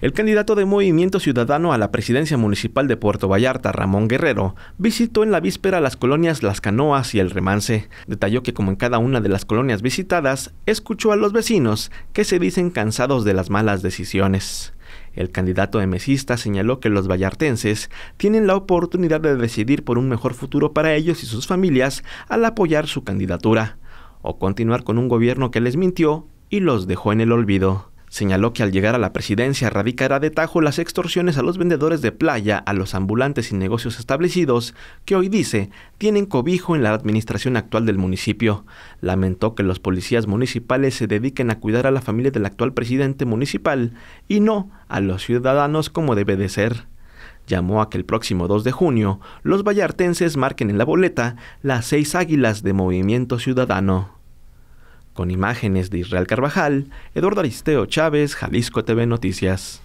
El candidato de Movimiento Ciudadano a la presidencia municipal de Puerto Vallarta, Ramón Guerrero, visitó en la víspera las colonias Las Canoas y El Remance. Detalló que como en cada una de las colonias visitadas, escuchó a los vecinos que se dicen cansados de las malas decisiones. El candidato de Mesista señaló que los vallartenses tienen la oportunidad de decidir por un mejor futuro para ellos y sus familias al apoyar su candidatura, o continuar con un gobierno que les mintió y los dejó en el olvido. Señaló que al llegar a la presidencia radicará de tajo las extorsiones a los vendedores de playa, a los ambulantes y negocios establecidos, que hoy dice tienen cobijo en la administración actual del municipio. Lamentó que los policías municipales se dediquen a cuidar a la familia del actual presidente municipal y no a los ciudadanos como debe de ser llamó a que el próximo 2 de junio los vallartenses marquen en la boleta las seis águilas de Movimiento Ciudadano. Con imágenes de Israel Carvajal, Eduardo Aristeo Chávez, Jalisco TV Noticias.